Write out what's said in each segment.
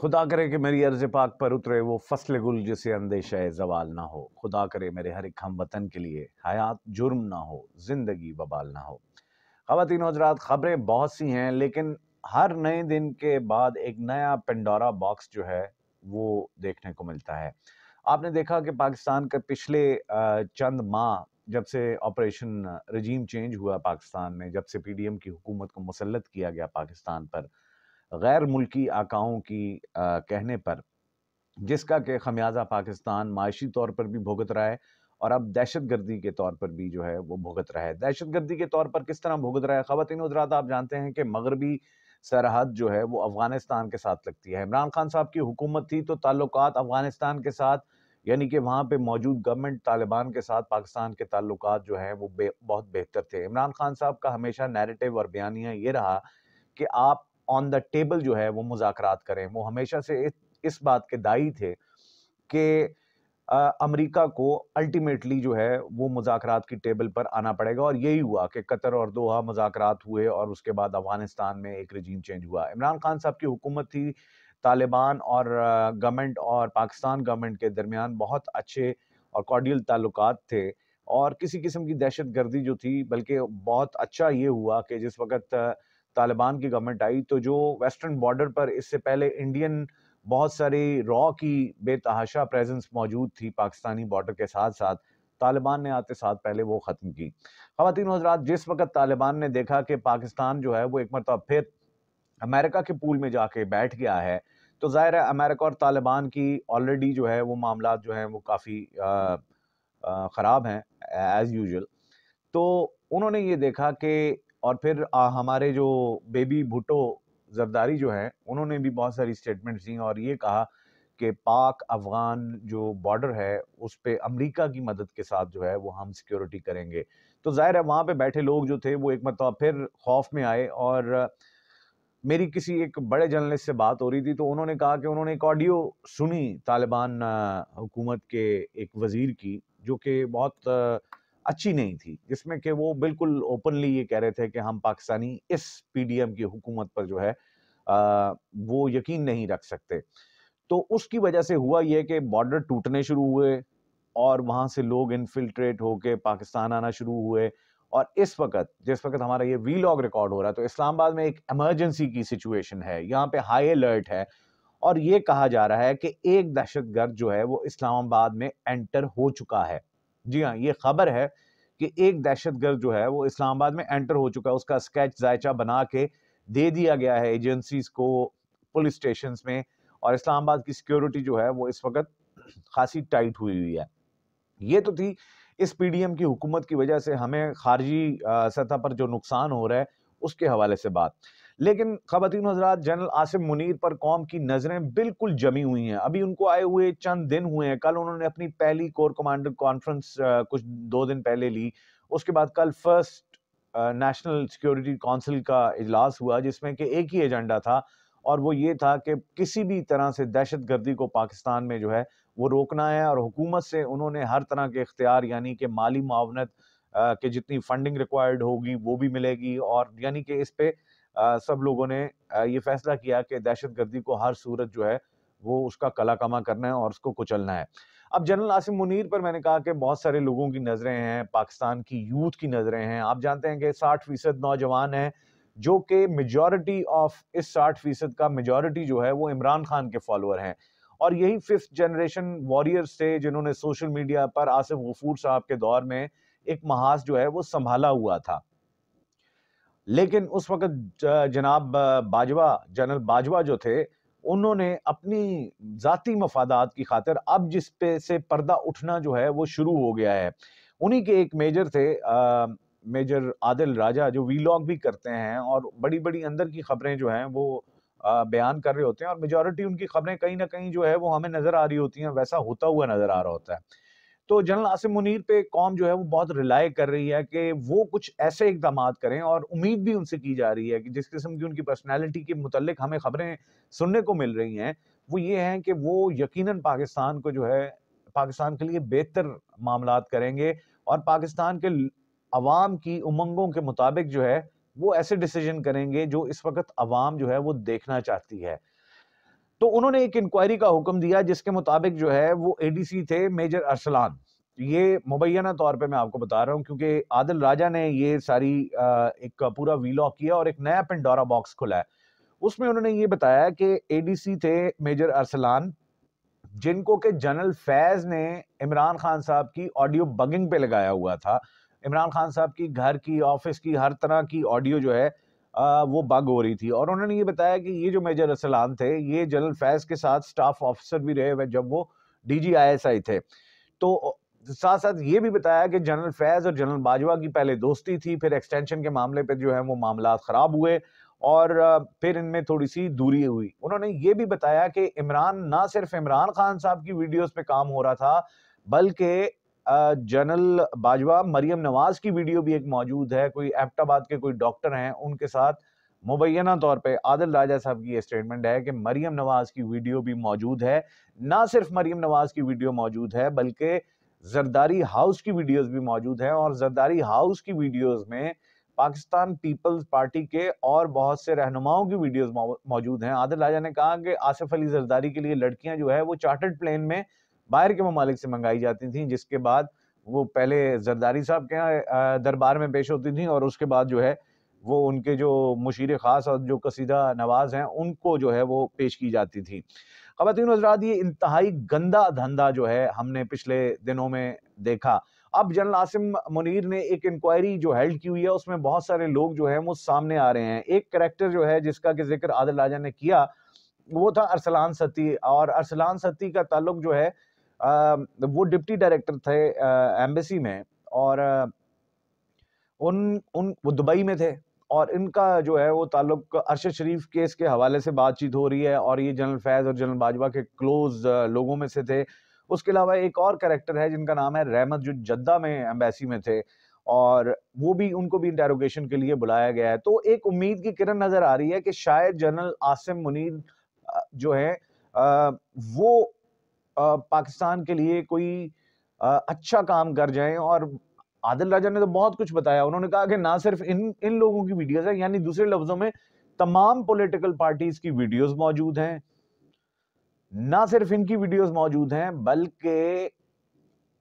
खुदा करे कि मेरी अर्ज पाक पर उतरे वो फसल गुल जिसे अंदेशा जवाल ना हो खुदा करे मेरे हर एक हम वतन के लिए हयात जुर्म ना हो ज़िंदगी बबाल ना हो खातिन हजरात ख़बरें बहुत सी हैं लेकिन हर नए दिन के बाद एक नया पेंडोरा बॉक्स जो है वो देखने को मिलता है आपने देखा कि पाकिस्तान का पिछले चंद माह जब से ऑपरेशन रजीम चेंज हुआ पाकिस्तान में जब से पीडीएम की हुकूमत को मुसलत किया गया पाकिस्तान पर गैर मुल्की आकाओं की आ, कहने पर जिसका कि खमियाजा पाकिस्तान माशी तौर पर भी भुगत रहा है और अब दहशत गर्दी के तौर पर भी जो है वो भुगत रहा है दहशत गर्दी के तौर पर किस तरह भुगत रहा है ख़वान हजरात आप जानते हैं कि मगरबी सरहद जो है वो अफ़गानिस्तान के साथ लगती है इमरान खान साहब की हुकूमत थी तो ताल्लुक अफ़गानिस्तान के साथ यानी कि वहाँ पे मौजूद गवर्नमेंट तालिबान के साथ पाकिस्तान के ताल्लुक जो हैं वो बे, बहुत बेहतर थे इमरान खान साहब का हमेशा नैरेटिव और बयानिया ये रहा कि आप ऑन द टेबल जो है वो मुजात करें वो हमेशा से इस बात के दाई थे कि अमेरिका को अल्टीमेटली जो है वो मुजात की टेबल पर आना पड़ेगा और यही हुआ कि कतर और दोहा मुजात हुए और उसके बाद अफगानिस्तान में एक रजीम चेंज हुआ इमरान खान साहब की हुकूमत थी तालिबान और गवर्नमेंट और पाकिस्तान गवर्नमेंट के दरमियान बहुत अच्छे और कॉडियल ताल्लुक थे और किसी किस्म की दहशत गर्दी जो थी बल्कि बहुत अच्छा ये हुआ कि जिस वक्त तालिबान की गवर्नमेंट आई तो जो वेस्टर्न बॉर्डर पर इससे पहले इंडियन बहुत सारी रॉ की बेतहाशा प्रेजेंस मौजूद थी पाकिस्तानी बॉर्डर के साथ साथ तालिबान ने आते साथ पहले वो ख़त्म की खातिन हजरात जिस वक्त तालिबान ने देखा कि पाकिस्तान जो है वो एक मरतब फिर अमेरिका के पूल में जाके बैठ गया है तो ज़ाहिर है अमेरिका और तालिबान की ऑलरेडी जो है वो मामला जो हैं वो काफ़ी ख़राब हैं एज़ यूजल तो उन्होंने ये देखा कि और फिर आ, हमारे जो बेबी भुटो जरदारी जो है उन्होंने भी बहुत सारी स्टेटमेंट्स दी और ये कहा कि पाक अफ़गान जो बॉर्डर है उस पर अमरीका की मदद के साथ जो है वो हम सिक्योरिटी करेंगे तो ज़ाहिर है वहाँ पर बैठे लोग जो थे वो एक मतलब फिर खौफ में आए और मेरी किसी एक बड़े जर्नलिस्ट से बात हो रही थी तो उन्होंने कहा कि उन्होंने एक ऑडियो सुनी तालिबान हुकूमत के एक वज़ीर की जो कि बहुत अच्छी नहीं थी जिसमें कि वो बिल्कुल ओपनली ये कह रहे थे कि हम पाकिस्तानी इस पीडीएम की हुकूमत पर जो है आ, वो यकीन नहीं रख सकते तो उसकी वजह से हुआ यह कि बॉर्डर टूटने शुरू हुए और वहाँ से लोग इनफिल्ट्रेट होके पाकिस्तान आना शुरू हुए और इस वक्त जिस वक्त हमारा ये वी लॉग रिकॉर्ड हो रहा है तो इस्लामाबाद में एक इमरजेंसी की सिचुएशन है यहाँ पे हाई अलर्ट है और ये कहा जा रहा है कि एक दहशत गर्द जो है वो इस्लामाबाद में एंटर हो चुका है जी हाँ ये खबर है कि एक दहशतगर्द जो है वो इस्लामाबाद में एंटर हो चुका है उसका स्केच जायचा बना के दे दिया गया है एजेंसीज को पुलिस स्टेशन में और इस्लामाबाद की सिक्योरिटी जो है वो इस वक्त खासी टाइट हुई हुई है ये तो थी इस पीडीएम की हुकूमत की वजह से हमें खारजी सतह पर जो नुकसान हो रहा है उसके हवाले से बात लेकिन खवतिन हजरात जनरल आसिफ मुनीर पर कौम की नज़रें बिल्कुल जमी हुई हैं अभी उनको आए हुए चंद दिन हुए हैं कल उन्होंने अपनी पहली कोर कमांडर कॉन्फ्रेंस कुछ दो दिन पहले ली उसके बाद कल फर्स्ट नेशनल सिक्योरिटी काउंसिल का इजलास हुआ जिसमें कि एक ही एजेंडा था और वो ये था कि किसी भी तरह से दहशत गर्दी को पाकिस्तान में जो है वो रोकना है और हुकूमत से उन्होंने हर तरह के इख्तियार यानी कि माली मावनत के जितनी फंडिंग रिक्वायर्ड होगी वो भी मिलेगी और यानी कि इस पर सब लोगों ने ये फैसला किया कि दहशत गर्दी को हर सूरत जो है वो उसका कला कमा करना है और उसको कुचलना है अब जनरल आसिम मुनीर पर मैंने कहा कि बहुत सारे लोगों की नज़रें हैं पाकिस्तान की यूथ की नज़रें हैं आप जानते हैं कि साठ फीसद नौजवान हैं जो कि मेजॉरिटी ऑफ इस साठ फीसद का मेजॉरिटी जो है वो इमरान खान के फॉलोअर हैं और यही फिफ्थ जनरेशन वॉरियर्स थे जिन्होंने सोशल मीडिया पर आसिफ गफूर साहब के दौर में एक महाज जो है वो संभाला हुआ था लेकिन उस वक्त जनाब बाजवा जनरल बाजवा जो थे उन्होंने अपनी ज़ाती मफादात की खातर अब जिस पे से पर्दा उठना जो है वो शुरू हो गया है उन्हीं के एक मेजर थे आ, मेजर आदिल राजा जो वीलॉग भी करते हैं और बड़ी बड़ी अंदर की खबरें जो हैं वो बयान कर रहे होते हैं और मेजॉरिटी उनकी खबरें कहीं ना कहीं जो है वो हमें नज़र आ रही होती हैं वैसा होता हुआ नज़र आ रहा होता है तो जनरल आसिम मुनीर पे कौम जो है वो बहुत रिलाय कर रही है कि वो कुछ ऐसे इकदाम करें और उम्मीद भी उनसे की जा रही है कि जिस किस्म की उनकी पर्सनैलिटी के मतलब हमें खबरें सुनने को मिल रही हैं वो ये हैं कि वो यकीन पाकिस्तान को जो है पाकिस्तान के लिए बेहतर मामला करेंगे और पाकिस्तान के अवाम की उमंगों के मुताबिक जो है वो ऐसे डिसीजन करेंगे जो इस वक्त अवाम जो है वो देखना चाहती है तो उन्होंने एक इंक्वायरी का हुक्म दिया जिसके मुताबिक जो है वो एडीसी थे मेजर अरसलान ये मुबैना तौर पे मैं आपको बता रहा हूँ क्योंकि आदिल राजा ने ये सारी एक पूरा वीलॉग किया और एक नया पेंडोरा बॉक्स खुला है उसमें उन्होंने ये बताया कि एडीसी थे मेजर अरसलान जिनको के जनरल फैज ने इमरान खान साहब की ऑडियो बगिंग पे लगाया हुआ था इमरान खान साहब की घर की ऑफिस की हर तरह की ऑडियो जो है आ, वो बग हो रही थी और उन्होंने ये बताया कि ये जो मेजर असलान थे ये जनरल फैज के साथ स्टाफ ऑफिसर भी रहे हुए जब वो D G I S I थे तो साथ साथ ये भी बताया कि जनरल फैज़ और जनरल बाजवा की पहले दोस्ती थी फिर एक्सटेंशन के मामले पर जो है वो मामला ख़राब हुए और फिर इनमें थोड़ी सी दूरी हुई उन्होंने ये भी बताया कि इमरान ना सिर्फ इमरान खान साहब की वीडियोस पे काम हो रहा था बल्कि जनरल बाजवा मरियम नवाज की वीडियो भी एक मौजूद है कोई एबटाबाद के कोई डॉक्टर हैं उनके साथ मुबैना तौर पे आदिल राजा साहब की ये स्टेटमेंट है कि मरियम नवाज की वीडियो भी मौजूद है ना सिर्फ मरियम नवाज की वीडियो मौजूद है बल्कि जरदारी हाउस की वीडियोस भी मौजूद हैं और जरदारी हाउस की वीडियोस में पाकिस्तान पीपल्स पार्टी के और बहुत से रहनुमाओं की वीडियोस मौजूद हैं आदिल राजा ने कहा कि आसिफ अली जरदारी के लिए लड़कियां जो है वो चार्टर्ड प्लेन में बाहर के ममालिक से मंगाई जाती थी जिसके बाद वो पहले जरदारी साहब के यहाँ दरबार में पेश होती थी और उसके बाद जो है वो उनके जो मुशीर ख़ास और जो कसीदा नवाज़ हैं उनको जो है वो पेश की जाती थी ख़वान हजरात ये इंतहाई गंदा धंधा जो है हमने पिछले दिनों में देखा अब जनरल आसिम मुनीर ने एक इंक्वायरी जो हेल्ड की हुई है उसमें बहुत सारे लोग जो है वो सामने आ रहे हैं एक करेक्टर जो है जिसका कि जिक्र आदिल राजा ने किया वो था अरसलान सती और अरसलान सती का ताल्लुक जो है वो डिप्टी डायरेक्टर थे एम्बेसी में और उन उन वो दुबई में थे और इनका जो है वो ताल्लुक अरशद शरीफ केस के हवाले से बातचीत हो रही है और ये जनरल फैज़ और जनरल बाजवा के क्लोज लोगों में से थे उसके अलावा एक और करेक्टर है जिनका नाम है रहमत जो जद्दा में एम्बेसी में थे और वो भी उनको भी इंटेरोगेशन के लिए बुलाया गया है तो एक उम्मीद की किरण नज़र आ रही है कि शायद जनरल आसिम मुनीर जो है वो पाकिस्तान के लिए कोई अच्छा काम कर जाए और आदिल राजा ने तो बहुत कुछ बताया उन्होंने कहा कि ना सिर्फ इन इन लोगों की वीडियोस है यानी दूसरे लफ्जों में तमाम पॉलिटिकल पार्टीज की वीडियोस मौजूद हैं ना सिर्फ इनकी वीडियोस मौजूद हैं बल्कि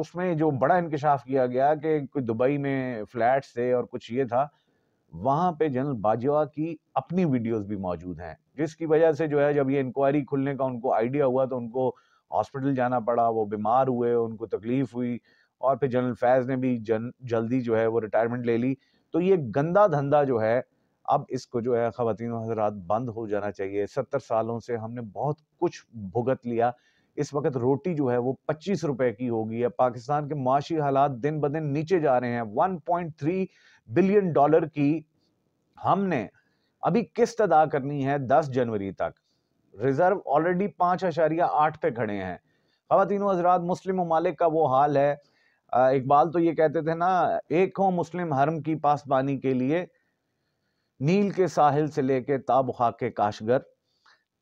उसमें जो बड़ा इंकशाफ किया गया कि कोई दुबई में फ्लैट थे और कुछ ये था वहां पे जनरल बाजवा की अपनी वीडियोस भी मौजूद हैं जिसकी वजह से जो है जब ये इंक्वायरी खुलने का उनको आइडिया हुआ तो उनको हॉस्पिटल जाना पड़ा वो बीमार हुए उनको तकलीफ हुई और फिर जनरल फैज़ ने भी जन जल्दी जो है वो रिटायरमेंट ले ली तो ये गंदा धंधा जो है अब इसको जो है ख़वान हजरात बंद हो जाना चाहिए सत्तर सालों से हमने बहुत कुछ भुगत लिया इस वक्त रोटी जो है वो पच्चीस रुपए की होगी है पाकिस्तान के माशी हालात दिन ब दिन नीचे जा रहे हैं one point three billion dollar की हमने अभी किस्त अदा करनी है दस जनवरी तक रिजर्व ऑलरेडी पाँच अशारिया आठ पे खड़े हैं खातिनों हजरात मुस्लिम ममालिक का वो हाल है इकबाल तो ये कहते थे ना एक हो मुस्लिम हरम की पासबानी के लिए नील के साहिल से लेके ताबुखा के काशगर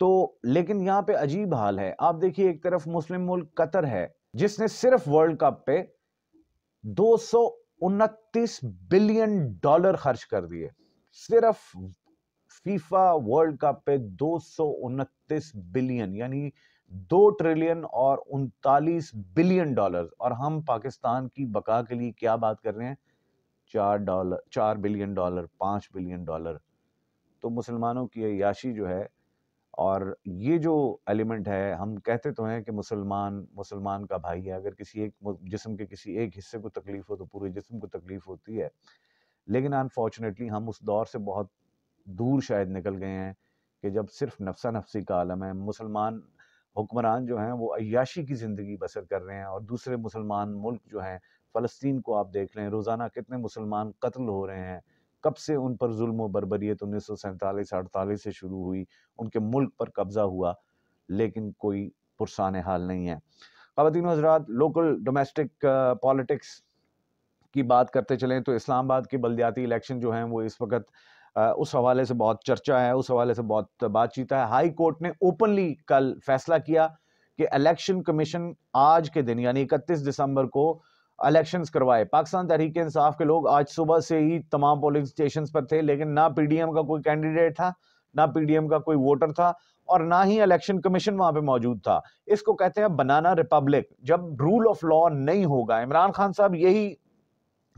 तो लेकिन यहाँ पे अजीब हाल है आप देखिए एक तरफ मुस्लिम मुल्क कतर है जिसने सिर्फ वर्ल्ड कप पे दो बिलियन डॉलर खर्च कर दिए सिर्फ फीफा वर्ल्ड कप पे दो बिलियन यानी दो ट्रिलियन और उनतालीस बिलियन डॉलर और हम पाकिस्तान की बका के लिए क्या बात कर रहे हैं चार डॉलर चार बिलियन डॉलर पाँच बिलियन डॉलर तो मुसलमानों की याशी जो है और ये जो एलिमेंट है हम कहते तो हैं कि मुसलमान मुसलमान का भाई है अगर किसी एक जिसम के किसी एक हिस्से को तकलीफ़ हो तो पूरे जिसम को तकलीफ़ होती है लेकिन अनफॉर्चुनेटली हम उस दौर से बहुत दूर शायद निकल गए हैं कि जब सिर्फ नफसा नफसी का आलम है मुसलमान हुक्मरान जो हैं वो अयाशी की ज़िंदगी बसर कर रहे हैं और दूसरे मुसलमान मुल्क जो हैं फ़लस्तीन को आप देख लें रोज़ाना कितने मुसलमान कत्ल हो रहे हैं कब से उन पर जुल्म बरबरीत उन्नीस सौ सैंतालीस अड़तालीस से शुरू हुई उनके मुल्क पर कब्ज़ा हुआ लेकिन कोई पुरसान हाल नहीं है खातिन हजरात लोकल डोमेस्टिक पॉलिटिक्स की बात करते चलें तो इस्लामाबाद के बलदियाती इलेक्शन जो हैं वो इस वक्त उस हवाले से बहुत चर्चा है उस हवाले से बहुत बातचीत है हाई कोर्ट ने ओपनली कल फैसला किया कि इलेक्शन कमीशन आज के दिन यानी इकतीस दिसंबर को इलेक्शंस करवाए पाकिस्तान तहरीक इंसाफ के लोग आज सुबह से ही तमाम पोलिंग स्टेशन पर थे लेकिन ना पीडीएम का कोई कैंडिडेट था ना पीडीएम का कोई वोटर था और ना ही इलेक्शन कमीशन वहां पे मौजूद था इसको कहते हैं बनाना रिपब्लिक जब रूल ऑफ लॉ नहीं होगा इमरान खान साहब यही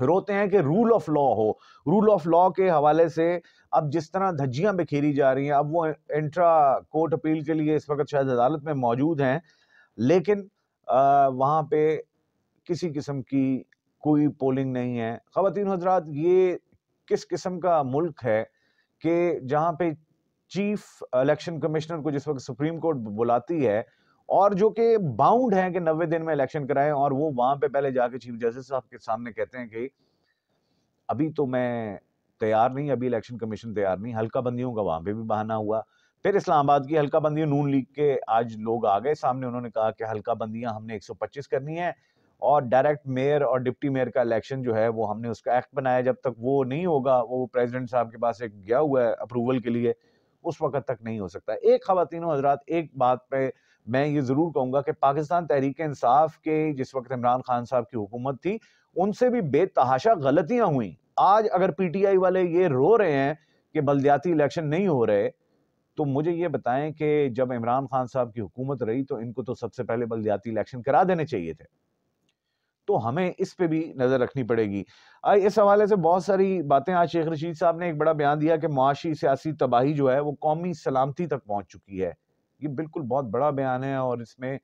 रोते हैं कि रूल ऑफ लॉ हो रूल ऑफ लॉ के हवाले से अब जिस तरह धज्जियां बिखेरी जा रही हैं अब वो इंट्रा कोर्ट अपील के लिए इस वक्त शायद अदालत में मौजूद हैं लेकिन वहाँ पे किसी किस्म की कोई पोलिंग नहीं है खातिन हजरात ये किस किस्म का मुल्क है कि जहाँ पे चीफ इलेक्शन कमिश्नर को जिस वक्त सुप्रीम कोर्ट बुलाती है और जो कि बाउंड है कि नब्बे दिन में इलेक्शन कराएं और वो वहां पे पहले जाके चीफ जस्टिस साहब के सामने कहते हैं कि अभी तो मैं तैयार नहीं अभी इलेक्शन कमीशन तैयार नहीं हल्का बंदियों का वहां पे भी बहाना हुआ फिर इस्लामाबाद की हल्का बंदियों नून लीग के आज लोग आ गए सामने उन्होंने कहा कि हल्का बंदियां हमने 125 करनी है और डायरेक्ट मेयर और डिप्टी मेयर का इलेक्शन जो है वो हमने उसका एक्ट बनाया जब तक वो नहीं होगा वो प्रेसिडेंट साहब के पास एक गया हुआ है अप्रूवल के लिए उस वक्त तक नहीं हो सकता एक खातिन हजरात एक बात पे मैं ये ज़रूर कहूंगा कि पाकिस्तान तहरीक इंसाफ के जिस वक्त इमरान खान साहब की हुकूमत थी उनसे भी बेतहाशा गलतियां हुई आज अगर पीटीआई वाले ये रो रहे हैं कि बलदियाती इलेक्शन नहीं हो रहे तो मुझे ये बताएं कि जब इमरान खान साहब की हुकूमत रही तो इनको तो सबसे पहले बलदियाती इलेक्शन करा देने चाहिए थे तो हमें इस पे भी नज़र रखनी पड़ेगी इस हवाले से बहुत सारी बातें आज शेख रशीद साहब ने एक बड़ा बयान दिया कि मुआशी सियासी तबाही जो है वो कौमी सलामती तक पहुंच चुकी है ये बिल्कुल बहुत बड़ा बयान है और इसमें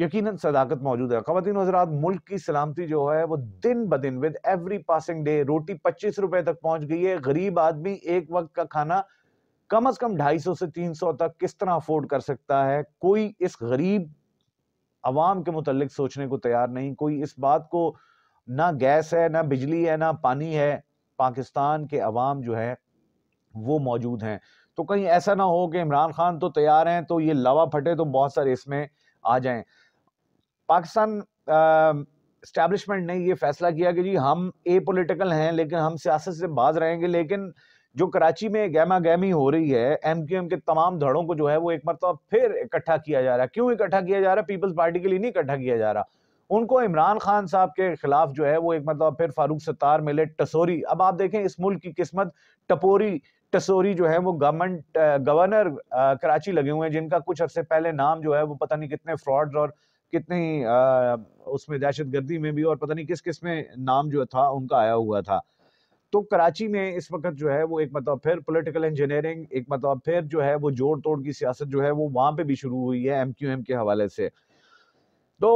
यकीन सदाकत मौजूद है खातन हजरात मुल्क की सलामती जो है वो दिन ब दिन विद एवरी पासिंग डे रोटी पच्चीस रुपए तक पहुंच गई है गरीब आदमी एक वक्त का खाना कम अज कम ढाई सौ से तीन सौ तक किस तरह अफोर्ड कर सकता है कोई इस गरीब आवाम के मुतलिक सोचने को तैयार नहीं कोई इस बात को ना गैस है ना बिजली है ना पानी है पाकिस्तान के अवाम जो है वो मौजूद हैं तो कहीं ऐसा ना हो कि इमरान खान तो तैयार हैं तो ये लवा फटे तो बहुत सारे इसमें आ जाएं पाकिस्तान स्टैब्लिशमेंट ने ये फैसला किया कि जी हम ए पोलिटिकल हैं लेकिन हम सियासत से बाज रहेंगे लेकिन जो कराची में गहमा गहमी हो रही है एम क्यू एम के तमाम धड़ों को जो है वो एक मरतबा फिर इकट्ठा किया जा रहा है क्यों इकट्ठा किया जा रहा है पीपल्स पार्टी के लिए नहीं इकट्ठा किया जा रहा उनको इमरान खान साहब के खिलाफ जो है वो एक मतलब फिर फारूक सत्तार मिले टसोरी अब आप देखें इस मुल्क की किस्मत टपोरी टसोरी जो है वो गवर्नमेंट गवर्नर कराची लगे हुए हैं जिनका कुछ अरसे पहले नाम जो है वो पता नहीं कितने फ्रॉड और कितनी आ, उसमें गर्दी में भी और पता नहीं किस किस में नाम जो था उनका आया हुआ था तो कराची में इस वक्त जो है वो एक मतलब फिर पॉलिटिकल इंजीनियरिंग एक मतलब फिर जो है वो जोड़ तोड़ की सियासत जो है वो वहां पे भी शुरू हुई है एम के हवाले से तो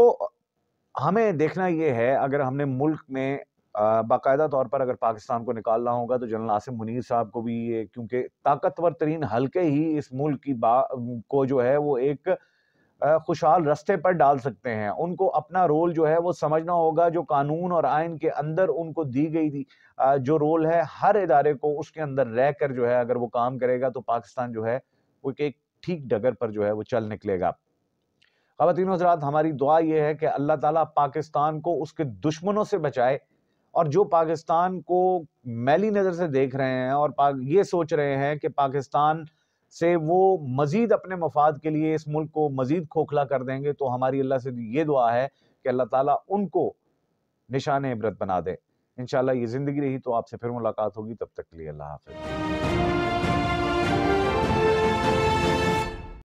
हमें देखना ये है अगर हमने मुल्क में बाकायदा तौर पर अगर पाकिस्तान को निकालना होगा तो जनरल आसिम मुनीर साहब को भी ये क्योंकि ताकतवर तरीन हल्के ही इस मुल्क की बा को जो है वो एक खुशहाल रस्ते पर डाल सकते हैं उनको अपना रोल जो है वो समझना होगा जो कानून और आयन के अंदर उनको दी गई थी जो रोल है हर इदारे को उसके अंदर रह कर जो है अगर वो काम करेगा तो पाकिस्तान जो है वो एक ठीक डगर पर जो है वो चल निकलेगा खातिन हजरात हमारी दुआ ये है कि अल्लाह ताला पाकिस्तान को उसके दुश्मनों से बचाए और जो पाकिस्तान को मैली नज़र से देख रहे हैं और ये सोच रहे हैं कि पाकिस्तान से वो मज़ीद अपने मफाद के लिए इस मुल्क को मज़ीद खोखला कर देंगे तो हमारी अल्लाह से ये दुआ है कि अल्लाह ताला उनको निशान इबरत बना दे इन ये ज़िंदगी रही तो आपसे फिर मुलाकात होगी तब तक के लिए अल्लाह हाफिज़